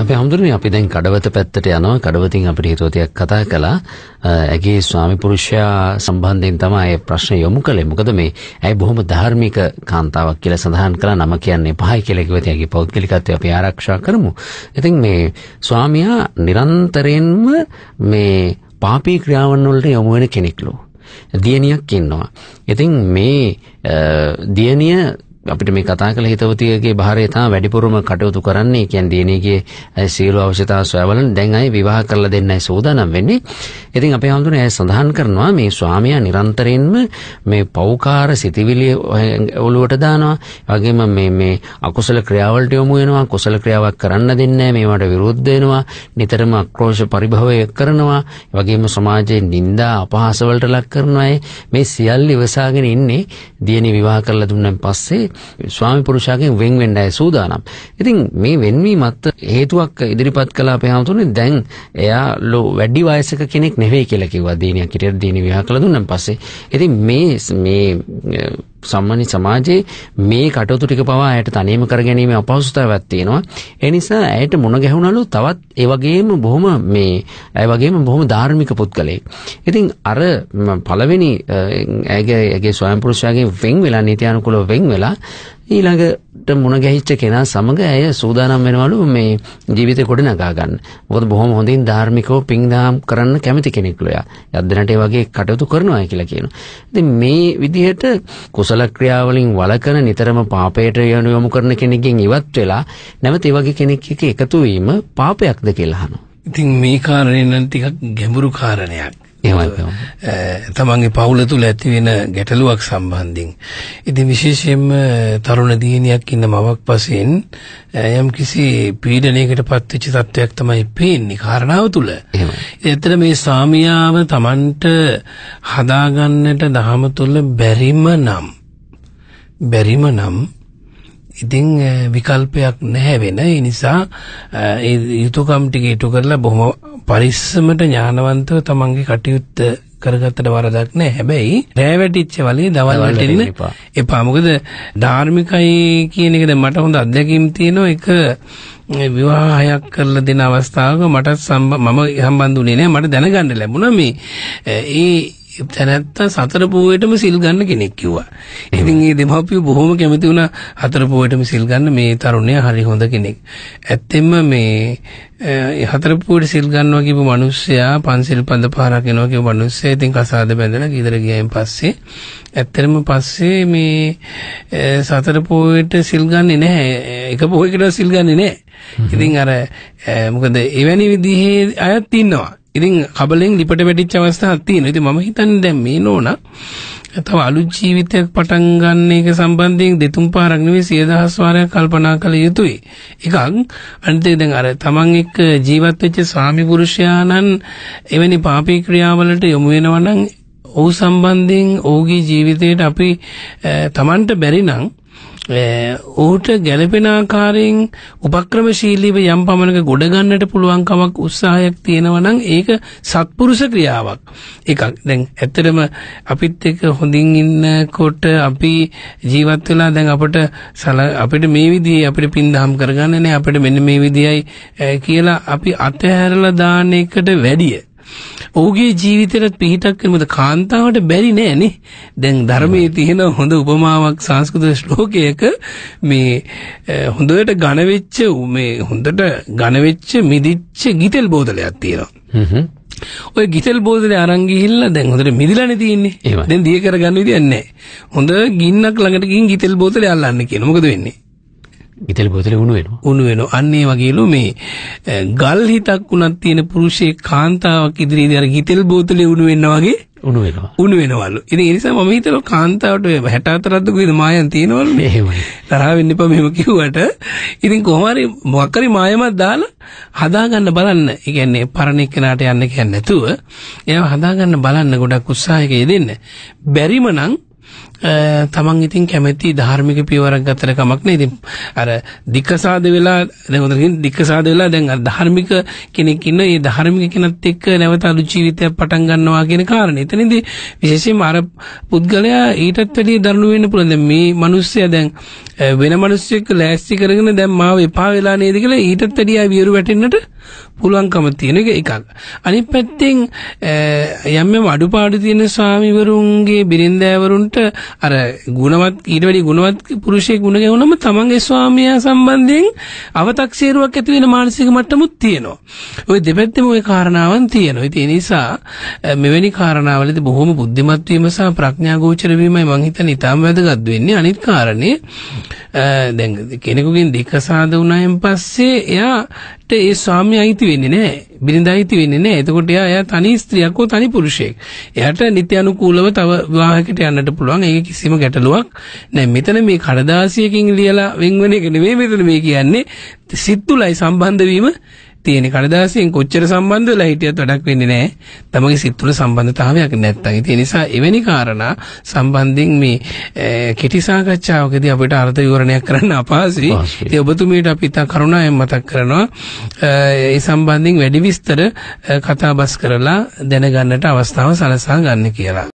අපේ හමුදුරනේ අපි දැන් කඩවත පැත්තට යනවා කඩවතින් අපිට හිතෝතියක් කතා කළා ඇගේ ස්වාමි පුරුෂයා සම්බන්ධයෙන් තමයි ප්‍රශ්න යොමු කළේ මොකද මේ ඇයි බොහොම ධාර්මික කාන්තාවක් කියලා සඳහන් කළා නම කියන්නේ පහයි කියලා කිව්වද ඇගේ පෞද්ගලිකත්වය අපි ආරක්ෂා කරමු ඉතින් මේ ස්වාමියා නිරන්තරයෙන්ම මේ පාපී ක්‍රියාවන් වලට යොමු වෙන කෙනෙක්ලු දියණියක් ඉන්නවා ඉතින් මේ දියණිය අපිට මේ කතා කළ හිතවතියගේ භාරය තමයි වැඩිපුරම කටයුතු කරන්නේ. කියන්නේ දිනේගේ සියලු අවශ්‍යතා සොයවලන දැන් අය විවාහ කරලා දෙන්නයි සූදානම් වෙන්නේ. ඉතින් අපේ හඳුනේ අය සඳහන් කරනවා මේ ස්වාමියා නිරන්තරයෙන්ම මේ පෞකාර සිතිවිලි ඔලුවට දානවා. වගේම මේ මේ අකුසල ක්‍රියාවලට යොමු වෙනවා. කුසල ක්‍රියාවක් කරන්න දෙන්නේ නැහැ. මේවට විරුද්ධ වෙනවා. නිතරම අක්‍රෝෂ පරිභවය කරනවා. වගේම සමාජයේ නිନ୍ଦා අපහාස වලට ලක් කරනවා. මේ සියල්ල ඉවසාගෙන ඉන්නේ දියණි විවාහ කරලා දුන්නන් පස්සේ ස්වාමි පුරුෂයාගෙන් වෙන් වෙන්නයි සූදානම්. ඉතින් මේ වෙන්වීමත් හේතුවක් ඉදිරිපත් කළ අපේ හමුතුනේ දැන් එයා ලෝ වැඩි වයසක කෙනෙක් නෙවෙයි කියලා කිව්වා. දිනියක් හිටියට දිනි විවාහ කළ දුන්නාන් පස්සේ. ඉතින් මේ මේ සම්මානි සමාජයේ මේ කටයුතු ටික පවා ඇයට තනීම කර ගැනීම අපහසුතාවයක් තියෙනවා. ඒ නිසා ඇයට මුණ ගැහුණලු තවත් ඒ වගේම බොහොම මේ ඒ වගේම බොහොම ධාර්මික පුද්ගලෙක්. ඉතින් අර පළවෙනි ඇගේ ඇගේ ස්වයං පුරුෂයාගේ වෙන් වෙලා නීතියානුකූලව වෙන් වෙලා ඊළඟට මුණ ගැහිච්ච කෙනා සමග ඇය සූදානම් වෙනවලු මේ ජීවිතේ ගොඩනගා ගන්න. මොකද බොහොම හොඳින් ධාර්මිකව පිංදාම් කරන්න කැමති කෙනෙක්ලු එයා. යද්දනට ඒ වගේ කටයුතු කරනවා කියලා කියනවා. ඉතින් මේ විදිහට කුසල ක්‍රියාවලින් වළකන නිතරම පාපයට යොමු කරන කෙනෙක්ගෙන් ඉවත් වෙලා නැවත ඒ වගේ කෙනෙක් එක්ක එකතු වීම පාපයක්ද කියලා අහනවා. ඉතින් මේ කාරණේ නම් ටිකක් ගැඹුරු කාරණයක්. තමන්ගේ පවුල තුළ ඇතිවෙන ගැටලුවක් සම්බන්ධින්. ඉතින් විශේෂයෙන්ම තරුණ දියණියක් ඉන්න මවක් පසෙන් යම් කිසි පීඩනයකට පත්වෙච්ච තත්ත්වයක් තමයි පේන්නේ කාරණාව තුළ. එතන මේ සාමියාව තමන්ට හදාගන්නට දහම තුළ බැරිම නම් බැරිම නම් ඉතින් විකල්පයක් නැහැ වෙන ඒ නිසා ඒ යුතුයකම් ටික ඉටු කරලා බොහොම පරිස්සමට ඥානවන්තව තමන්ගේ කටයුත්ත කරගත්තට වරදක් නෑ හැබැයි රෑවැටිච්ච වලේ දවල්වලට එන්න එපා මොකද ධාර්මිකයි කියන එකද මට හොඳ අත්දැකීම් තියෙනවා එක විවාහයක් කරලා දෙන අවස්ථාවක මට මම හම්බන්දුනේ නෑ මට දැනගන්න ලැබුණා මේ ඒ තැනැත්තා සතර පෝයටම සිල් ගන්න කෙනෙක් කිව්වා. ඉතින් ඒ දෙමව්පියෝ බොහොම කැමති වුණා හතර පෝයටම සිල් ගන්න මේ තරුණය හරි හොඳ කෙනෙක්. ඇත්තෙන්ම මේ හතර පෝයට සිල් ගන්නවා කියපු මිනිස්සයා පන්සිල් පද පහරක් යනවා කියපු මිනිස්සයා ඉතින් කසාද බැඳලා ගෙදර ගියයින් පස්සේ ඇත්තටම පස්සේ මේ සතර පෝයට සිල් ගන්නේ නැහැ. එක පෝයකට සිල් ගන්නේ නැහැ. ඉතින් අර මොකද එවැනි විදිහේ අයත් ඉන්නවා. ඉතින් කබලෙන් ලිපට වැටිච්ච අවස්ථාවක් තියෙනවා. ඉතින් මම හිතන්නේ දැන් මේ නෝනා තව අලුත් ජීවිතයක් පටන් ගන්න එක සම්බන්ධයෙන් දෙතුන් පාරක් නෙවෙයි සිය දහස් වාරයක් කල්පනා කළ යුතුයි. එකක් අනිත් එක දැන් අර තමන් එක්ක ජීවත් වෙච්ච ස්වාමි පුරුෂයාණන් එවැනි පාපී ක්‍රියාවලට යොමු වෙනවා නම් ඔහු සම්බන්ධයෙන් ඔහුගේ ජීවිතයට අපි තමන්ට බැරි නම් ඔහුට ගැළපෙන ආකාරයෙන් උපක්‍රමශීලීව යම් පමණක ගොඩ ගන්නට පුළුවන්කමක් උත්සාහයක් තියෙනවා නම් ඒක සත්පුරුෂ ක්‍රියාවක් එකක් දැන් ඇත්තටම අපිත් එක්ක හොඳින් ඉන්නකොට අපි ජීවත් වෙලා දැන් අපට අපිට මේ විදිහේ අපිට පින්දහම් කරගන්න නැහැ අපිට මෙන්න මේ විදිහයි කියලා අපි අතහැරලා දාන එකට වැඩිය ඔහුගේ ජීවිතයට පිහිටක් කරමුද කාන්තාවට බැරි නෑනේ දැන් ධර්මයේ තියෙන හොඳ උපමාවක් සංස්කෘත ශ්ලෝකයක මේ හොඳට ඝනවෙච්ච මේ හොඳට ඝනවෙච්ච මිදිච්ච ගිතෙල් බෝතලයක් තියෙනවා. ඔය ගිතෙල් බෝතලේ අරන් ගිහිල්ලා දැන් හොඳට මිදිලානේ තියෙන්නේ. දැන් දිය කරගන්න විදියක් නැහැ. හොඳ ගින්නක් ළඟට ගිහින් ගිතෙල් බෝතලේ අල්ලන්න කියන. මොකද වෙන්නේ? ඉතල බොතල උණු වෙනවා. උණු වෙනවා. අන්න ඒ වගේලු මේ ගල් හිතක් උනක් තියෙන පුරුෂයෙක් කාන්තාවක් ඉදිරියේදී අර හිතෙල් බෝතලේ උණු වෙනවා වගේ උණු වෙනවා. උණු වෙනවලු. ඉතින් ඒ නිසා මම හිතනවා කාන්තාවට 64ක්ද කොහෙද මායම් තියෙනවලු. එහෙමයි. තරහ වෙන්න එපා මෙහෙම කිව්වට. ඉතින් කොහොම හරි මොකක් හරි මායමක් දාලා හදාගන්න බලන්න. ඒ කියන්නේ පරණ එක්කනට යන්න කියන්නේ නැතුව එයාව හදාගන්න බලන්න ගොඩක් උත්සාහයක යෙදෙන්න. බැරිම නම් තමන් ඉතින් කැමැති ධාර්මික පියවරක් ගතට කමක් නෑ. ඉතින් අර දික්කසාද වෙලා දැන් උතරින් දික්කසාද වෙලා දැන් අර ධාර්මික කෙනෙක් ඉන්න ඒ ධාර්මික කෙනත් එක්ක නැවත අලුත් ජීවිතයක් පටන් ගන්නවා කියන කාරණේ. එතනදී විශේෂයෙන්ම අර පුද්ගලයා ඊටත් වැඩිය දරුණු වෙන්න පුළුවන්. දැන් මේ මිනිස්සයා දැන් වෙන මිනිස්සෙක් ලෑස්ති කරගෙන දැන් මාව එපා වෙලා නේද කියලා ඊටත් වැඩිය වියරු වැටෙන්නට පුළුවන්කම තියෙන එක එකක්. අනිත් පැත්තෙන් යම් යම් අඩුපාඩු තියෙන ස්වාමිවරුන්ගේ බිරින්දෑවරුන්ට අර ගුණවත් ඊට වැඩි ගුණවත් පුරුෂයෙක් ගුණ ගැහුනම තමන්ගේ ස්වාමියා සම්බන්ධයෙන් අව탁සීරුවක් ඇති වෙන මානසික මට්ටමුත් තියෙනවා. ওই දෙපැත්තෙම ওই කාරණාවන් තියෙනවා. ඉතින් ඒ නිසා මෙවැනි කාරණාවලදී බොහොම බුද්ධිමත් වීම සහ ප්‍රඥා ගෝචර වීමයි මම හිතන්නේ ඊටාම වැදගත් වෙන්නේ. අනිත් කාරණේ දැන් කෙනෙකුගෙන් දෙක සාද වුණායින් පස්සේ එයා එයාට ඒ ස්වාමියා අයිති වෙන්නේ නැහැ. බිරිඳ අයිති වෙන්නේ නැහැ. එතකොට එයා එයා තනි ස්ත්‍රියක් හෝ තනි පුරුෂයෙක්. එයාට නිත්‍යානුකූලව තව විවාහයකට යන්නට පුළුවන්. ඒක කිසිම ගැටලුවක් නැහැ. මෙතන මේ කඩදාසියකින් ලියලා වෙන්වන එක නෙමෙයි මෙතන මේ කියන්නේ සිත් තුලයි සම්බන්ධ වීම තියෙන කඩදාසියෙන් කොච්චර සම්බන්ධ වෙලා හිටියත් වැඩක් වෙන්නේ නැහැ. තමගේ සිත් තුළ සම්බන්ධතාවයක් නැත්තම්. ඒ නිසා එවැනි කාරණා සම්බන්ධයෙන් මේ කෙටි සාකච්ඡාවකදී අපිට අර්ථ විවරණයක් කරන්න අපහසුයි. ඉතින් ඔබතුමීට අපි ඉතා කරුණාවෙන් මතක් කරනවා ඒ සම්බන්ධයෙන් වැඩි විස්තර කතාබස් කරලා දැනගන්නට අවස්ථාව සලසා ගන්න කියලා.